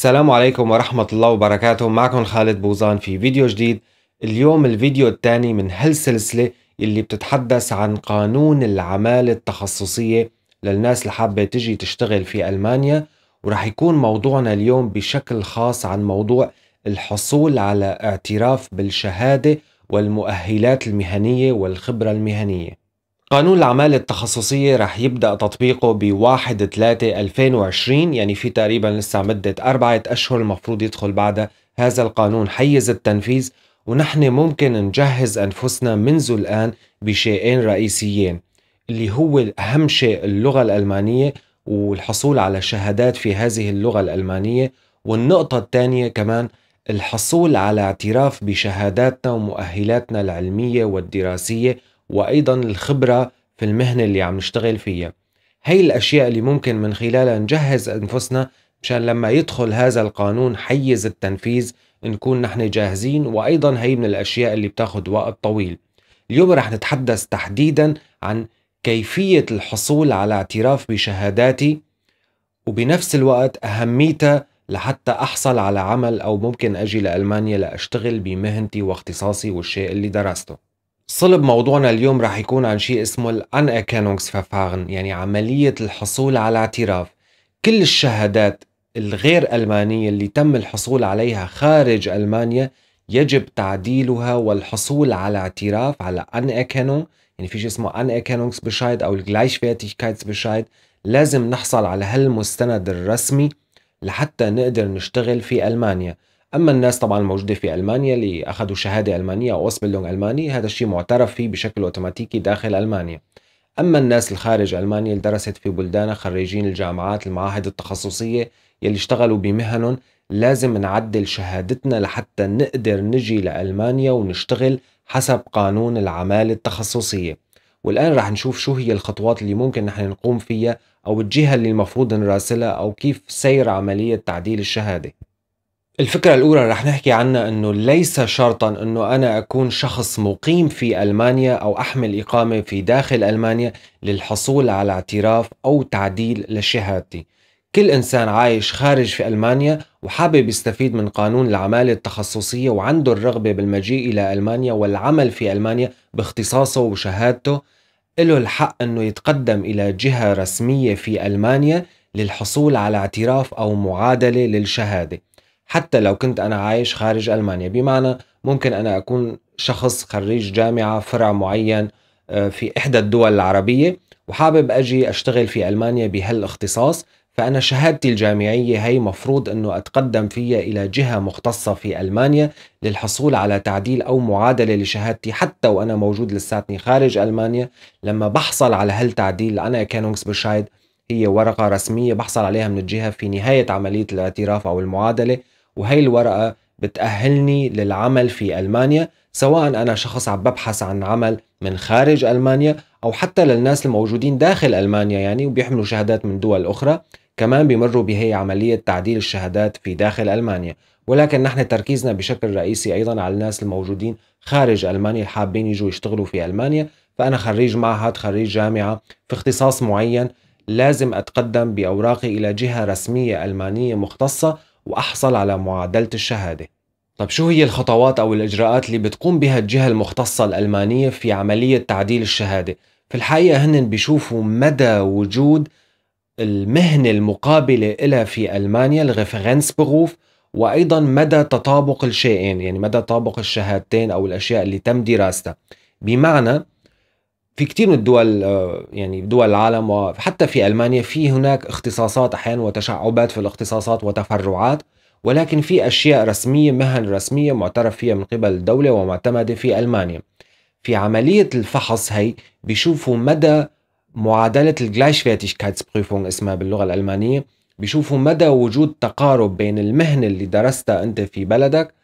السلام عليكم ورحمة الله وبركاته معكم خالد بوزان في فيديو جديد اليوم الفيديو الثاني من هالسلسلة اللي بتتحدث عن قانون العمالة التخصصية للناس اللي حابة تجي تشتغل في ألمانيا ورح يكون موضوعنا اليوم بشكل خاص عن موضوع الحصول على اعتراف بالشهادة والمؤهلات المهنية والخبرة المهنية قانون الأعمال التخصصية رح يبدأ تطبيقه ب 1 3 2020 يعني في تقريبا لسه مدة أربعة أشهر المفروض يدخل بعدها هذا القانون حيز التنفيذ ونحن ممكن نجهز أنفسنا منذ الآن بشيئين رئيسيين اللي هو أهم شيء اللغة الألمانية والحصول على شهادات في هذه اللغة الألمانية والنقطة الثانية كمان الحصول على اعتراف بشهاداتنا ومؤهلاتنا العلمية والدراسية وايضا الخبره في المهنه اللي عم نشتغل فيها هي الاشياء اللي ممكن من خلالها نجهز انفسنا مشان لما يدخل هذا القانون حيز التنفيذ نكون نحن جاهزين وايضا هي من الاشياء اللي بتاخذ وقت طويل اليوم رح نتحدث تحديدا عن كيفيه الحصول على اعتراف بشهاداتي وبنفس الوقت اهميتها لحتى احصل على عمل او ممكن اجي لالمانيا لاشتغل بمهنتي واختصاصي والشيء اللي درسته صلب موضوعنا اليوم رح يكون عن شيء اسمه فافارن يعني عملية الحصول على اعتراف كل الشهادات الغير ألمانية اللي تم الحصول عليها خارج ألمانيا يجب تعديلها والحصول على اعتراف على Anerkennung يعني في شيء اسمه بشايد أو بشايد لازم نحصل على هالمستند الرسمي لحتى نقدر نشتغل في ألمانيا اما الناس طبعا الموجوده في المانيا اللي اخذوا شهاده المانيه او اسبلونج الماني هذا الشيء معترف فيه بشكل اوتوماتيكي داخل المانيا اما الناس الخارج المانيا اللي درست في بلدانها خريجين الجامعات المعاهد التخصصيه يلي اشتغلوا بمهنهم لازم نعدل شهادتنا لحتى نقدر نجي لألمانيا ونشتغل حسب قانون العمالة التخصصية والآن رح نشوف شو هي الخطوات اللي ممكن نحن نقوم فيها أو الجهة اللي المفروض نراسلها أو كيف سير عملية تعديل الشهادة الفكرة الأولى رح نحكي عنها أنه ليس شرطا أنه أنا أكون شخص مقيم في ألمانيا أو أحمل إقامة في داخل ألمانيا للحصول على اعتراف أو تعديل لشهادتي كل إنسان عايش خارج في ألمانيا وحابب يستفيد من قانون العمالة التخصصية وعنده الرغبة بالمجيء إلى ألمانيا والعمل في ألمانيا باختصاصه وشهادته له الحق أنه يتقدم إلى جهة رسمية في ألمانيا للحصول على اعتراف أو معادلة للشهادة حتى لو كنت أنا عايش خارج ألمانيا بمعنى ممكن أنا أكون شخص خريج جامعة فرع معين آه، في إحدى الدول العربية وحابب أجي أشتغل في ألمانيا بهالاختصاص فأنا شهادتي الجامعية هي مفروض أنه أتقدم فيها إلى جهة مختصة في ألمانيا للحصول على تعديل أو معادلة لشهادتي حتى وأنا موجود لساتني خارج ألمانيا لما بحصل على هالتعديل أنا بشايد هي ورقة رسمية بحصل عليها من الجهة في نهاية عملية الاعتراف أو المعادلة وهي الورقة بتأهلني للعمل في ألمانيا سواء أنا شخص عم ببحث عن عمل من خارج ألمانيا أو حتى للناس الموجودين داخل ألمانيا يعني وبيحملوا شهادات من دول أخرى كمان بيمروا بهي عملية تعديل الشهادات في داخل ألمانيا ولكن نحن تركيزنا بشكل رئيسي أيضا على الناس الموجودين خارج ألمانيا الحابين يجوا يشتغلوا في ألمانيا فأنا خريج معهد خريج جامعة في اختصاص معين لازم أتقدم بأوراقي إلى جهة رسمية ألمانية مختصة وأحصل على معادلة الشهادة طب شو هي الخطوات أو الإجراءات اللي بتقوم بها الجهة المختصة الألمانية في عملية تعديل الشهادة في الحقيقة هن بيشوفوا مدى وجود المهنة المقابلة إلها في ألمانيا الريفرنس بروف وأيضا مدى تطابق الشيئين يعني مدى تطابق الشهادتين أو الأشياء اللي تم دراستها بمعنى في كثير من الدول آه، يعني دول العالم وحتى في المانيا في هناك اختصاصات احيانا وتشعبات في الاختصاصات وتفرعات ولكن في اشياء رسميه مهن رسميه معترف فيها من قبل الدوله ومعتمده في المانيا في عمليه الفحص هي بيشوفوا مدى معادله الجلايشفيرتيغكايتسبروفونج اسمها باللغه الالمانيه بيشوفوا مدى وجود تقارب بين المهنه اللي درستها انت في بلدك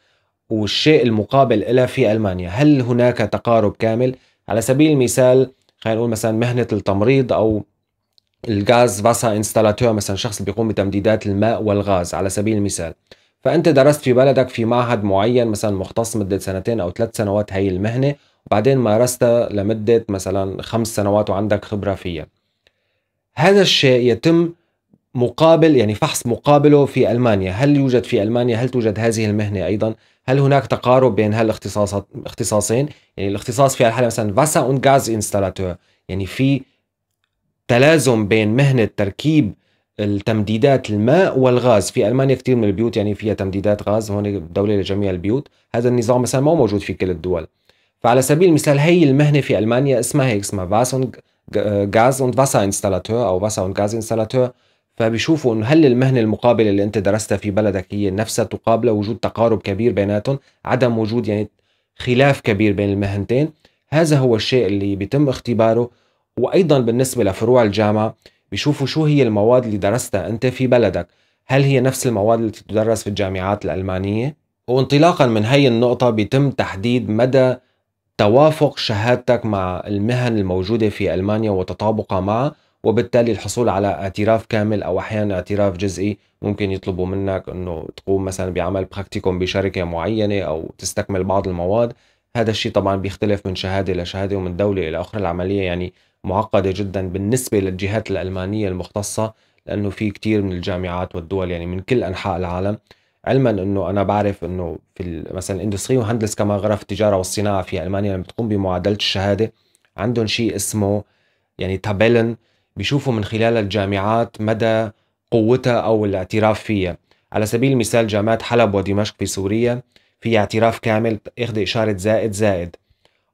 والشيء المقابل لها في المانيا هل هناك تقارب كامل على سبيل المثال خلينا نقول مثلا مهنه التمريض او الغاز فاسا انستالاتور مثلا شخص اللي بيقوم بتمديدات الماء والغاز على سبيل المثال فانت درست في بلدك في معهد معين مثلا مختص مده سنتين او ثلاث سنوات هي المهنه وبعدين مارستها لمده مثلا خمس سنوات وعندك خبره فيها هذا الشيء يتم مقابل يعني فحص مقابله في المانيا هل يوجد في المانيا هل توجد هذه المهنه ايضا هل هناك تقارب بين هالاختصاصات اختصاصين يعني الاختصاص في الحاله مثلا فاسا اون غاز انستالاتور يعني في تلازم بين مهنه تركيب التمديدات الماء والغاز في المانيا كثير من البيوت يعني فيها تمديدات غاز هون دوله لجميع البيوت هذا النظام مثلا ما موجود في كل الدول فعلى سبيل المثال هي المهنه في المانيا اسمها هيك اسمها فاسا اون غاز اون فاسا انستالاتور او فاسا اون غاز انستالاتور فبيشوفوا انه هل المهنه المقابله اللي انت درستها في بلدك هي نفسها تقابل وجود تقارب كبير بيناتهم عدم وجود يعني خلاف كبير بين المهنتين هذا هو الشيء اللي بيتم اختباره وايضا بالنسبه لفروع الجامعه بيشوفوا شو هي المواد اللي درستها انت في بلدك هل هي نفس المواد اللي تدرس في الجامعات الالمانيه وانطلاقا من هي النقطه بيتم تحديد مدى توافق شهادتك مع المهن الموجوده في المانيا وتطابقها معها وبالتالي الحصول على اعتراف كامل او احيانا اعتراف جزئي ممكن يطلبوا منك انه تقوم مثلا بعمل براكتيكوم بشركه معينه او تستكمل بعض المواد هذا الشيء طبعا بيختلف من شهاده لشهاده ومن دوله الى اخرى العمليه يعني معقده جدا بالنسبه للجهات الالمانيه المختصه لانه في كثير من الجامعات والدول يعني من كل انحاء العالم علما انه انا بعرف انه في مثلا اندستري وهندس كما غرف التجاره والصناعه في المانيا لما بتقوم بمعادله الشهاده عندهم شيء اسمه يعني تابلن بيشوفوا من خلال الجامعات مدى قوتها أو الاعتراف فيها على سبيل المثال جامعات حلب ودمشق في سوريا في اعتراف كامل اخذ إشارة زائد زائد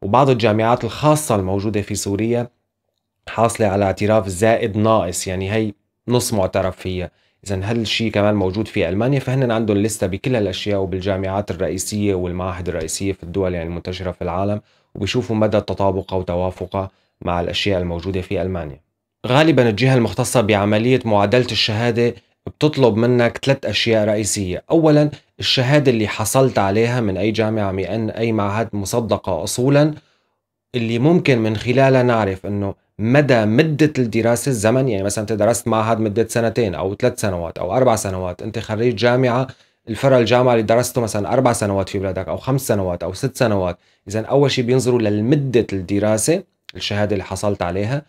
وبعض الجامعات الخاصة الموجودة في سوريا حاصلة على اعتراف زائد ناقص يعني هي نص معترف فيها إذا هل الشيء كمان موجود في ألمانيا فهن عندهم لسته بكل هالأشياء وبالجامعات الرئيسية والمعاهد الرئيسية في الدول يعني المنتشرة في العالم وبيشوفوا مدى تطابقها وتوافقها مع الأشياء الموجودة في ألمانيا غالبا الجهة المختصة بعملية معادلة الشهادة بتطلب منك ثلاث أشياء رئيسية أولا الشهادة اللي حصلت عليها من أي جامعة من أي معهد مصدقة أصولا اللي ممكن من خلالها نعرف أنه مدى مدة الدراسة الزمن يعني مثلا أنت درست معهد مدة سنتين أو ثلاث سنوات أو أربع سنوات أنت خريج جامعة الفرع الجامعة اللي درسته مثلا أربع سنوات في بلادك أو خمس سنوات أو ست سنوات إذا أول شيء بينظروا للمدة الدراسة الشهادة اللي حصلت عليها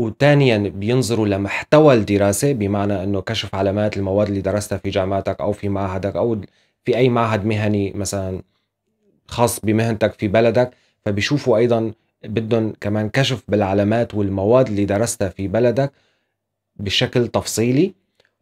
وثانيا بينظروا لمحتوى الدراسه بمعنى انه كشف علامات المواد اللي درستها في جامعتك او في معهدك او في اي معهد مهني مثلا خاص بمهنتك في بلدك فبيشوفوا ايضا بدهم كمان كشف بالعلامات والمواد اللي درستها في بلدك بشكل تفصيلي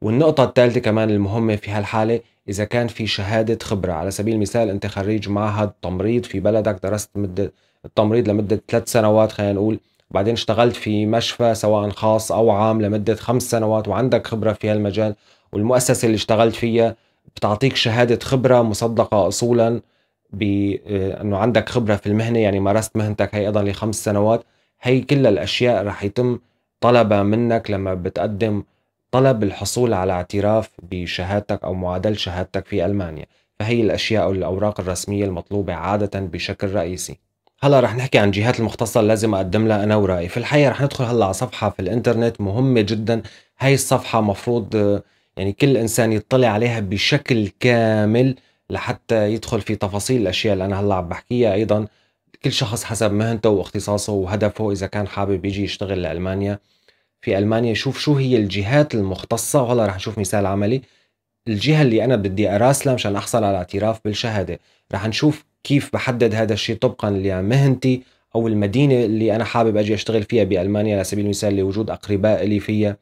والنقطة الثالثة كمان المهمة في هالحالة إذا كان في شهادة خبرة على سبيل المثال أنت خريج معهد تمريض في بلدك درست مدة التمريض لمدة ثلاث سنوات خلينا نقول وبعدين اشتغلت في مشفى سواء خاص أو عام لمدة خمس سنوات وعندك خبرة في هالمجال والمؤسسة اللي اشتغلت فيها بتعطيك شهادة خبرة مصدقة أصولا بأنه آه، عندك خبرة في المهنة يعني مارست مهنتك هي أيضا لخمس سنوات هي كل الأشياء رح يتم طلبها منك لما بتقدم طلب الحصول على اعتراف بشهادتك أو معادلة شهادتك في ألمانيا فهي الأشياء أو الأوراق الرسمية المطلوبة عادة بشكل رئيسي هلا رح نحكي عن جهات المختصة اللي لازم أقدم لها أنا ورأيي في الحقيقة رح ندخل هلا على صفحة في الإنترنت مهمة جدا هاي الصفحة مفروض يعني كل إنسان يطلع عليها بشكل كامل لحتى يدخل في تفاصيل الأشياء اللي أنا هلا عم بحكيها أيضا كل شخص حسب مهنته واختصاصه وهدفه إذا كان حابب يجي يشتغل لألمانيا في ألمانيا يشوف شو هي الجهات المختصة وهلا رح نشوف مثال عملي الجهة اللي أنا بدي أراسلها مشان أحصل على اعتراف بالشهادة رح نشوف كيف بحدد هذا الشيء طبقا لمهنتي او المدينه اللي انا حابب اجي اشتغل فيها بالمانيا على سبيل المثال لوجود اقرباء لي فيها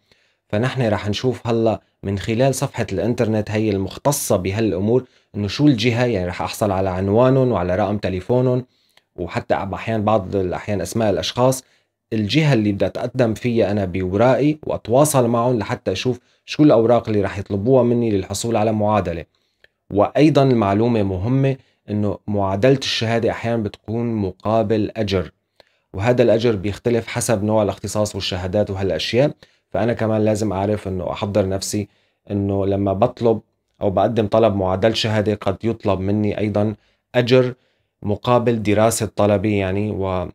فنحن رح نشوف هلا من خلال صفحه الانترنت هي المختصه بهالامور انه شو الجهه يعني رح احصل على عنوانهم وعلى رقم تليفونهم وحتى احيانا بعض الاحيان اسماء الاشخاص الجهه اللي بدي اتقدم فيها انا بورائي واتواصل معهم لحتى اشوف شو الاوراق اللي رح يطلبوها مني للحصول على معادله وايضا المعلومه مهمه انه معادله الشهاده احيانا بتكون مقابل اجر وهذا الاجر بيختلف حسب نوع الاختصاص والشهادات وهالاشياء فانا كمان لازم اعرف انه احضر نفسي انه لما بطلب او بقدم طلب معادله شهاده قد يطلب مني ايضا اجر مقابل دراسه طلبي يعني و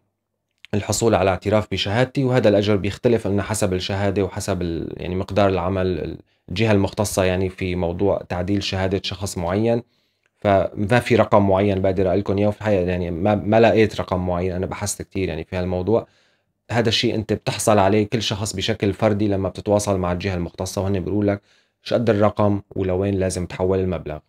الحصول على اعتراف بشهادتي وهذا الاجر بيختلف انه حسب الشهاده وحسب يعني مقدار العمل الجهه المختصه يعني في موضوع تعديل شهاده شخص معين فما في رقم معين بقدر اقول لكم اياه في الحقيقه يعني ما, ما لقيت رقم معين انا بحثت كثير يعني في هالموضوع هذا الشيء انت بتحصل عليه كل شخص بشكل فردي لما بتتواصل مع الجهه المختصه وهن بيقول لك شو قد الرقم ولوين لازم تحول المبلغ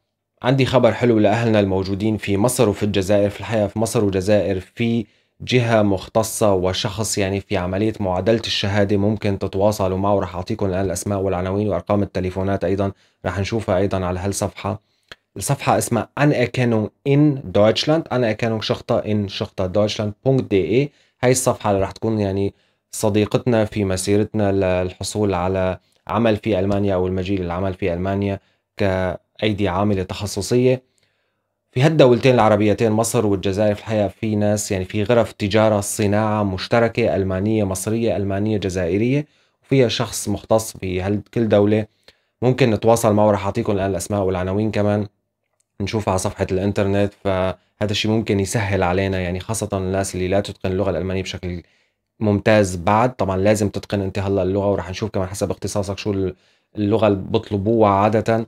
عندي خبر حلو لاهلنا الموجودين في مصر وفي الجزائر في الحقيقه في مصر والجزائر في جهة مختصة وشخص يعني في عملية معادلة الشهادة ممكن تتواصلوا معه رح أعطيكم الآن الأسماء والعناوين وأرقام التليفونات أيضا رح نشوفها أيضا على هالصفحة الصفحة اسمها Anerkennung in Deutschland Anerkennung شخطة in شخطة Deutschland.de هاي الصفحة اللي راح تكون يعني صديقتنا في مسيرتنا للحصول على عمل في ألمانيا أو المجيء للعمل في ألمانيا كأيدي عاملة تخصصية في هالدولتين العربيتين مصر والجزائر في الحقيقة في ناس يعني في غرف تجارة صناعة مشتركة ألمانية مصرية ألمانية جزائرية وفيها شخص مختص بكل دولة ممكن نتواصل معه راح أعطيكم الآن الأسماء والعناوين كمان نشوفها على صفحه الانترنت فهذا الشيء ممكن يسهل علينا يعني خاصه الناس اللي لا تتقن اللغه الالمانيه بشكل ممتاز بعد طبعا لازم تتقن انت هلا اللغه ورح نشوف كمان حسب اختصاصك شو اللغه اللي بطلبوها عاده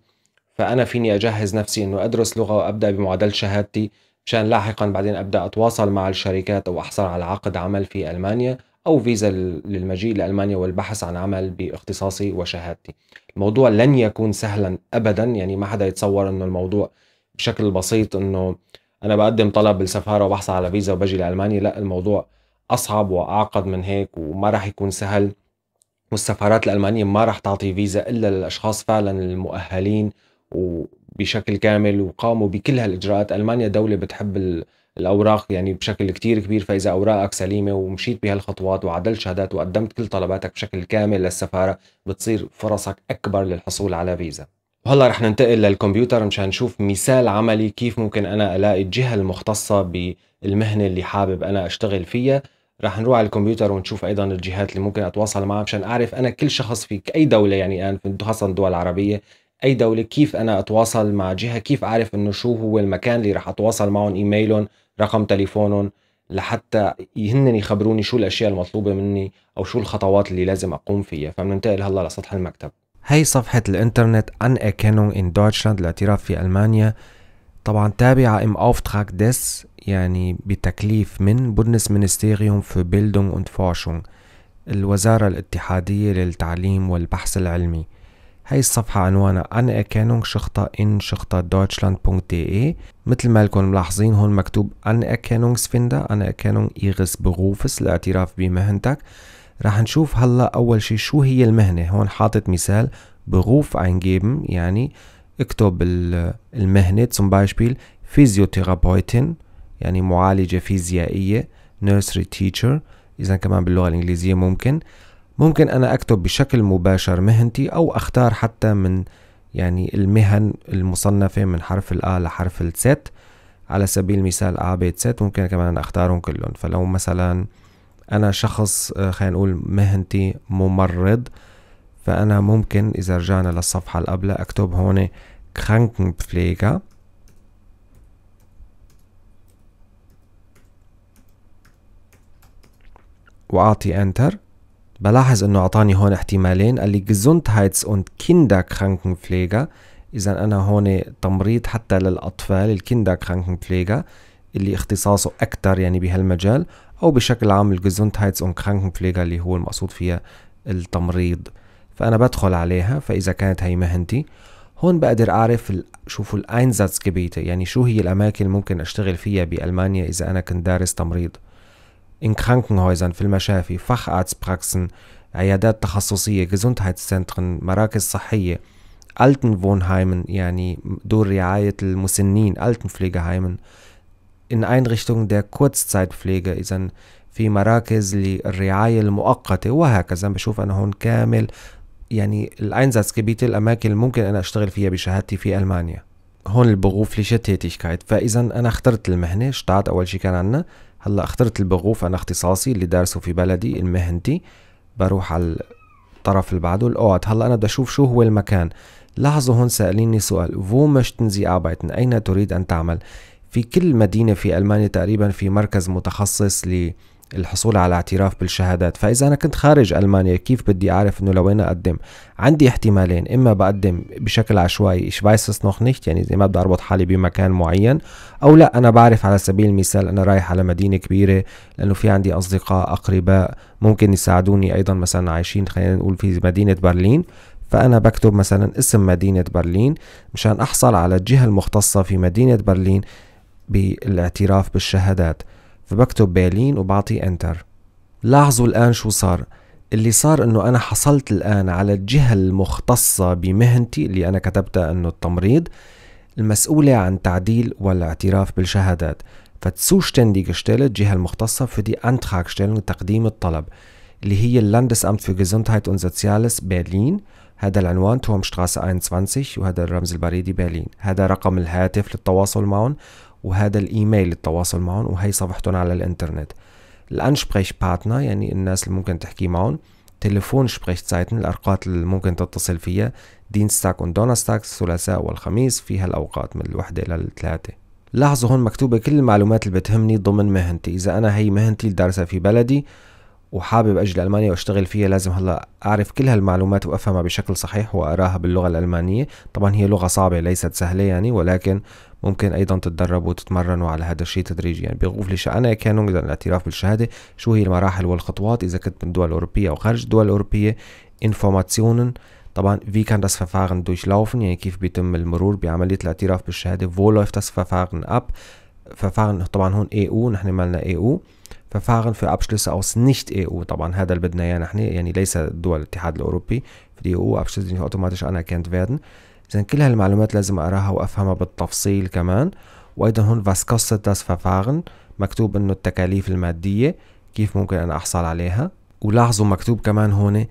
فانا فيني اجهز نفسي انه ادرس لغه وابدا بمعادله شهادتي مشان لاحقا بعدين ابدا اتواصل مع الشركات او احصل على عقد عمل في المانيا او فيزا للمجيء لالمانيا والبحث عن عمل باختصاصي وشهادتي. الموضوع لن يكون سهلا ابدا يعني ما حدا يتصور انه الموضوع بشكل بسيط انه انا بقدم طلب بالسفاره وبحصل على فيزا وبجي لالمانيا لا الموضوع اصعب واعقد من هيك وما راح يكون سهل والسفارات الالمانيه ما راح تعطي فيزا الا للاشخاص فعلا المؤهلين وبشكل كامل وقاموا بكل هالاجراءات المانيا دوله بتحب الاوراق يعني بشكل كتير كبير فاذا اوراقك سليمه ومشيت بهالخطوات وعدلت شهادات وقدمت كل طلباتك بشكل كامل للسفاره بتصير فرصك اكبر للحصول على فيزا وهلا رح ننتقل للكمبيوتر مشان نشوف مثال عملي كيف ممكن انا الاقي الجهه المختصه بالمهنه اللي حابب انا اشتغل فيها رح نروح على الكمبيوتر ونشوف ايضا الجهات اللي ممكن اتواصل معها مشان اعرف انا كل شخص في اي دوله يعني انا خاصه الدول العربيه اي دوله كيف انا اتواصل مع جهه كيف اعرف انه شو هو المكان اللي رح اتواصل معهم ايميلهم رقم تليفونهم لحتى هن يخبروني شو الاشياء المطلوبه مني او شو الخطوات اللي لازم اقوم فيها فمننتقل هلا لسطح المكتب هي صفحة الانترنت اكنون ان Deutschland الاعتراف في ألمانيا طبعا تابعة ام اوفتراك ديس يعني بتكليف من Bundesministerium في بيلدونغ und فورشونغ الوزارة الاتحادية للتعليم والبحث العلمي هاي الصفحة عنوانها Anerkennung شخطة إن شخطة deutschland.de إيه. مثل ما لكم ملاحظين هون مكتوب Anerkennungsfinder Anerkennung إيغس بروفس الاعتراف بمهنتك رح نشوف هلا اول شي شو هي المهنة هون حاطط مثال Beruf eingeben يعني اكتب المهنة zum Beispiel Physiotherapeutin يعني معالجة فيزيائية nursery teacher إذا كمان باللغة الإنجليزية ممكن ممكن أنا أكتب بشكل مباشر مهنتي أو أختار حتى من يعني المهن المصنفة من حرف الآ لحرف الست على سبيل المثال ا ب ممكن كمان أختارهم كلهم فلو مثلا انا شخص آه، خلينا نقول مهنتي ممرض فانا ممكن اذا رجعنا للصفحه اللي اكتب هون Krankenpfleger واعطي انتر بلاحظ انه اعطاني هون احتمالين قال لي Gesundheits- und Kinderkrankenpfleger اذا انا هون تمريض حتى للاطفال الكيندر كرانكنبليجر اللي اختصاصه أكتر يعني بهالمجال أو بشكل عام الجزونتهايتس und Krankenpflege اللي هو المقصود فيها التمريض فأنا بدخل عليها فإذا كانت هي مهنتي هون بقدر أعرف شوفوا كبيتة يعني شو هي الأماكن اللي ممكن أشتغل فيها بألمانيا إذا أنا كنت دارس تمريض إن Krankenhäusern في المشافي براكسن عيادات تخصصية سنترن مراكز صحية ألتن فون هايمن يعني دور رعاية المسنين هايمن إن Einrichtungen der Kurzzeitpflege إذا في مراكز للرعاية المؤقتة وهكذا بشوف أنا هون كامل يعني الأينsatzgebiete الأماكن اللي ممكن أنا أشتغل فيها بشهادتي في ألمانيا هون البغوفليشة تيتيشكايت فإذا أنا اخترت المهنة شتعت أول شي كان عنا هلا اخترت البغوف أنا اختصاصي اللي دارسه في بلدي المهنتي بروح على الطرف اللي بعده الأوت هلا أنا بدي أشوف شو هو المكان لاحظوا هون سأليني سؤال وو مشتن زي arbeiten أين تريد أن تعمل في كل مدينة في ألمانيا تقريبا في مركز متخصص للحصول على اعتراف بالشهادات فإذا أنا كنت خارج ألمانيا كيف بدي أعرف أنه لوين أقدم عندي احتمالين إما بقدم بشكل عشوائي ich weiß es يعني إذا ما بدي أربط حالي بمكان معين أو لا أنا بعرف على سبيل المثال أنا رايح على مدينة كبيرة لأنه في عندي أصدقاء أقرباء ممكن يساعدوني أيضا مثلا عايشين خلينا نقول في مدينة برلين فأنا بكتب مثلا اسم مدينة برلين مشان أحصل على الجهة المختصة في مدينة برلين بالاعتراف بالشهادات فبكتب برلين وبعطي انتر لاحظوا الآن شو صار اللي صار انه انا حصلت الان على الجهة المختصة بمهنتي اللي انا كتبتها انه التمريض المسؤولة عن تعديل والاعتراف بالشهادات فتسوشتندي Stelle الجهة المختصة für die Antragstellung تقديم الطلب اللي هي Landesamt في جزونتهايت und Soziales Berlin هذا العنوان تومشتراسة 21 وهذا الرمز البريدي برلين هذا رقم الهاتف للتواصل معهم وهذا الايميل للتواصل معهم وهي صفحتهم على الانترنت الانشبريش بارتنر يعني الناس اللي ممكن تحكي معهم تليفون سبريشتزايتن الأوقات اللي ممكن تتصل فيها دينستاك ودونستاك الثلاثاء والخميس في هالأوقات من الوحدة الثلاثه لاحظوا هون مكتوبة كل المعلومات اللي بتهمني ضمن مهنتي إذا أنا هي مهنتي اللي دارسها في بلدي وحابب اجي لالمانيا واشتغل فيها لازم هلا اعرف كل هالمعلومات وافهمها بشكل صحيح واقراها باللغه الالمانيه طبعا هي لغه صعبه ليست سهله يعني ولكن ممكن ايضا تتدربوا وتتمرنوا على هذا الشيء تدريجيا يعني بيقوف لي كان نقدر الاعتراف بالشهاده شو هي المراحل والخطوات اذا كنت من دول اوروبيه او خارج الدول الاوروبيه انفورماسيون طبعا في كان das Verfahren durchlaufen يعني كيف بيتم المرور بعملية الاعتراف بالشهادة فو لايف داس Verfahren اب Verfahren طبعا هون اي او نحن مالنا اي او ففاعل في ابشلس اوس نيشت اي او طبعا هذا اللي بدنا اياه نحن يعني ليس دول الاتحاد الاوروبي في الاي او ابشلس دي اوتوماتيش انا كانت فيرن اذا كل هالمعلومات لازم اقراها وافهمها بالتفصيل كمان وايضا هون was kostet das Verfahren مكتوب انه التكاليف الماديه كيف ممكن انا احصل عليها ولاحظوا مكتوب كمان هون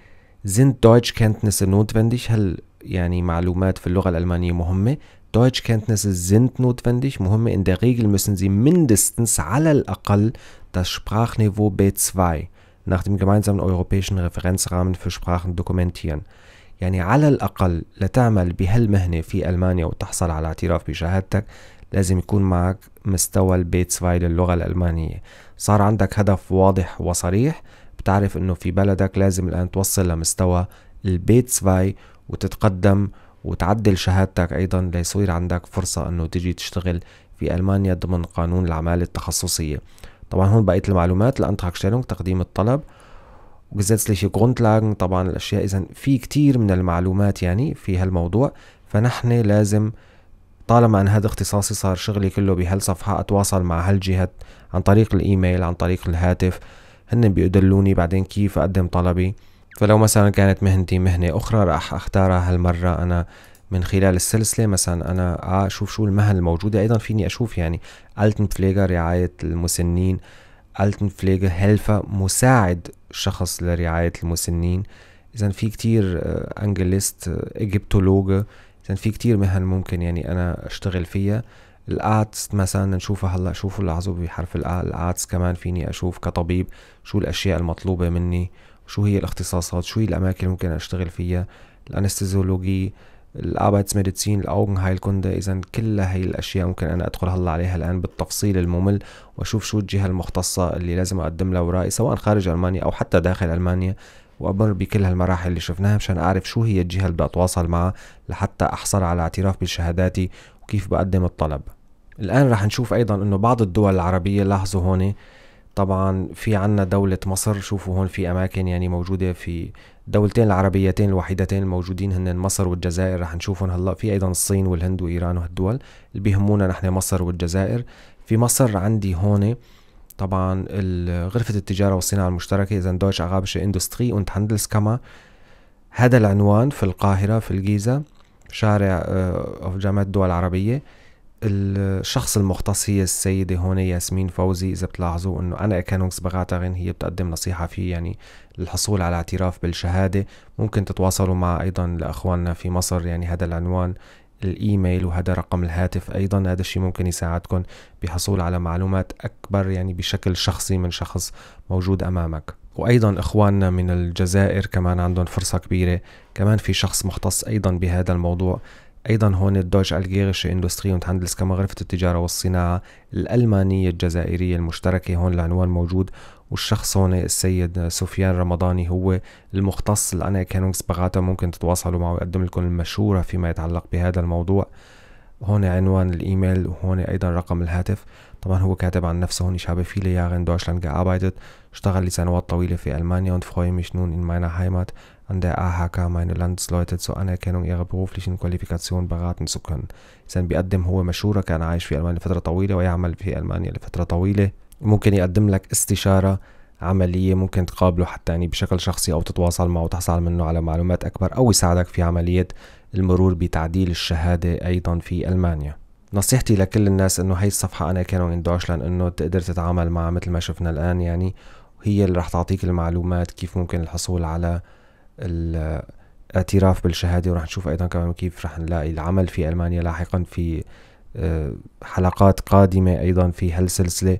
sind Deutschkenntnisse notwendig هل يعني معلومات في اللغة الألمانية مهمة Deutschkenntnisse sind notwendig. مهم in der Regel müssen Sie mindestens على الأقل das Sprachniveau B2 nach dem gemeinsamen europäischen Referenzrahmen für Sprachen dokumentieren. يعني على الأقل لتعمل بهالمهنة في ألمانيا وتحصل على اعتراف بشهادتك لازم يكون معك مستوى البي 2 للغة الألمانية صار عندك هدف واضح وصريح بتعرف أنه في بلدك لازم الآن توصل لمستوى البي 2 وتتقدم وتعدل شهادتك أيضا ليصير عندك فرصة أنه تيجي تشتغل في ألمانيا ضمن قانون العمالة التخصصية طبعا هون بقية المعلومات لأنتراكشتلung تقديم الطلب وgesetzliche Grundlagen طبعا الأشياء إذا في كتير من المعلومات يعني في هالموضوع فنحن لازم طالما ان هذا اختصاصي صار شغلي كله بهالصفحة أتواصل مع هالجهة عن طريق الإيميل عن طريق الهاتف هن بيدلوني بعدين كيف أقدم طلبي فلو مثلا كانت مهنتي مهنة أخرى راح أختارها هالمرة أنا من خلال السلسلة مثلا أنا آه أشوف شو المهن الموجودة أيضا فيني أشوف يعني ألتن فليجا رعاية المسنين ألتن فليجا هيلفا مساعد شخص لرعاية المسنين إذا في كتير آه، أنجليست إيجيبتولوجا آه، إذا في كتير مهن ممكن يعني أنا أشتغل فيها الآتس مثلا نشوفها هلا شوفوا لاحظوا بحرف الآ الآتس كمان فيني أشوف كطبيب شو الأشياء المطلوبة مني شو هي الاختصاصات شو هي الاماكن اللي ممكن اشتغل فيها الانستيزولوجي الاوغن هاي الاوغنهايلكوندة اذا كل هي الاشياء ممكن انا ادخل هلا عليها الان بالتفصيل الممل واشوف شو الجهه المختصه اللي لازم اقدم لها ورائي سواء خارج المانيا او حتى داخل المانيا وامر بكل هالمراحل اللي شفناها مشان اعرف شو هي الجهه اللي بدي اتواصل معها لحتى احصل على اعتراف بشهاداتي وكيف بقدم الطلب الان رح نشوف ايضا انه بعض الدول العربيه لاحظوا هون طبعا في عنا دولة مصر شوفوا هون في أماكن يعني موجودة في دولتين العربيتين الوحيدتين الموجودين هن مصر والجزائر رح نشوفهم هلا في أيضا الصين والهند وإيران وهالدول اللي بيهمونا نحن مصر والجزائر في مصر عندي هون طبعا غرفة التجارة والصناعة المشتركة إذا دويتش أغابشة إندستري und Handelskammer هذا العنوان في القاهرة في الجيزة شارع أو آه، جامعة الدول العربية الشخص المختص هي السيدة هون ياسمين فوزي إذا بتلاحظوا أنه أنا كانونكس بغاتغن هي بتقدم نصيحة في يعني للحصول على اعتراف بالشهادة ممكن تتواصلوا مع أيضا لأخواننا في مصر يعني هذا العنوان الايميل وهذا رقم الهاتف ايضا هذا الشيء ممكن يساعدكم بحصول على معلومات اكبر يعني بشكل شخصي من شخص موجود امامك وايضا اخواننا من الجزائر كمان عندهم فرصه كبيره كمان في شخص مختص ايضا بهذا الموضوع أيضا هون الدويتش ألجيريشة إندستري und Handelskammer غرفة التجارة والصناعة الألمانية الجزائرية المشتركة هون العنوان موجود والشخص هون السيد سفيان رمضاني هو المختص الأنا كانونكس بغاتا ممكن تتواصلوا معه ويقدم لكم المشورة فيما يتعلق بهذا الموضوع هون عنوان الإيميل وهون أيضا رقم الهاتف طبعا هو كاتب عن نفسه هون شابه فيلي viele Jahre in اشتغل لسنوات طويلة في ألمانيا und freue mich nun in meiner Heimat an der AHK meine Landsleute zur Anerkennung ihrer beruflichen Qualifikation beraten zu können إذا بيقدم هو مشهورة كان عايش في ألمانيا فترة طويلة ويعمل في ألمانيا لفترة طويلة ممكن يقدم لك استشارة عملية ممكن تقابله حتى يعني بشكل شخصي أو تتواصل معه وتحصل منه على معلومات أكبر أو يساعدك في عملية المرور بتعديل الشهادة أيضا في ألمانيا نصيحتي لكل الناس انه هي الصفحة انا كانوا ان دوشلاند انه تقدر تتعامل معها مثل ما شفنا الان يعني هي اللي رح تعطيك المعلومات كيف ممكن الحصول على الاعتراف بالشهاده وراح نشوف ايضا كمان كيف راح نلاقي العمل في المانيا لاحقا في آه، حلقات قادمه ايضا في هالسلسله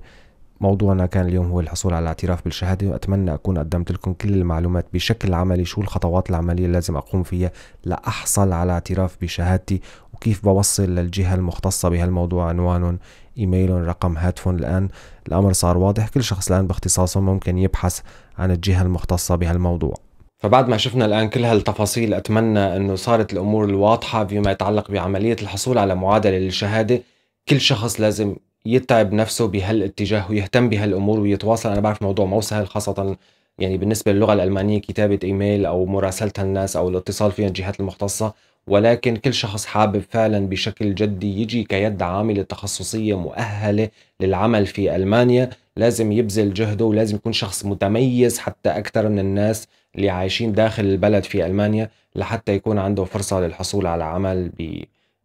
موضوعنا كان اليوم هو الحصول على الاعتراف بالشهادة وأتمنى أكون قدمت لكم كل المعلومات بشكل عملي شو الخطوات العملية اللي لازم أقوم فيها لأحصل على اعتراف بشهادتي وكيف بوصل للجهة المختصة بهالموضوع عنوانهم إيميلهم رقم هاتفهم الآن الأمر صار واضح كل شخص الآن باختصاصه ممكن يبحث عن الجهة المختصة بهالموضوع فبعد ما شفنا الآن كل هالتفاصيل أتمنى أنه صارت الأمور الواضحة فيما يتعلق بعملية الحصول على معادلة للشهادة كل شخص لازم يتعب نفسه بهالاتجاه ويهتم بهالأمور ويتواصل أنا بعرف الموضوع مو سهل خاصة يعني بالنسبة للغة الألمانية كتابة إيميل أو مراسلتها الناس أو الاتصال فيها الجهات المختصة ولكن كل شخص حابب فعلا بشكل جدي يجي كيد عاملة تخصصية مؤهلة للعمل في ألمانيا لازم يبذل جهده ولازم يكون شخص متميز حتى أكثر من الناس اللي عايشين داخل البلد في ألمانيا لحتى يكون عنده فرصة للحصول على عمل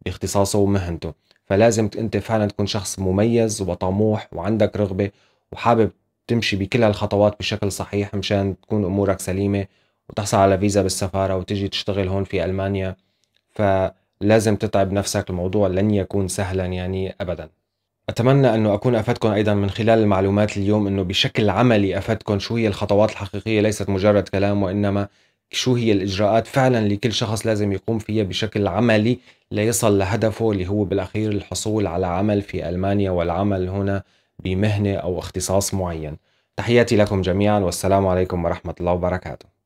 باختصاصه ومهنته فلازم أنت فعلا تكون شخص مميز وطموح وعندك رغبة وحابب تمشي بكل هالخطوات بشكل صحيح مشان تكون أمورك سليمة وتحصل على فيزا بالسفارة وتجي تشتغل هون في ألمانيا فلازم تتعب نفسك الموضوع لن يكون سهلا يعني أبداً أتمنى أنه أكون أفدكم أيضا من خلال المعلومات اليوم أنه بشكل عملي أفدكم شو هي الخطوات الحقيقية ليست مجرد كلام وإنما شو هي الإجراءات فعلا لكل شخص لازم يقوم فيها بشكل عملي ليصل لهدفه اللي هو بالأخير الحصول على عمل في ألمانيا والعمل هنا بمهنة أو اختصاص معين تحياتي لكم جميعا والسلام عليكم ورحمة الله وبركاته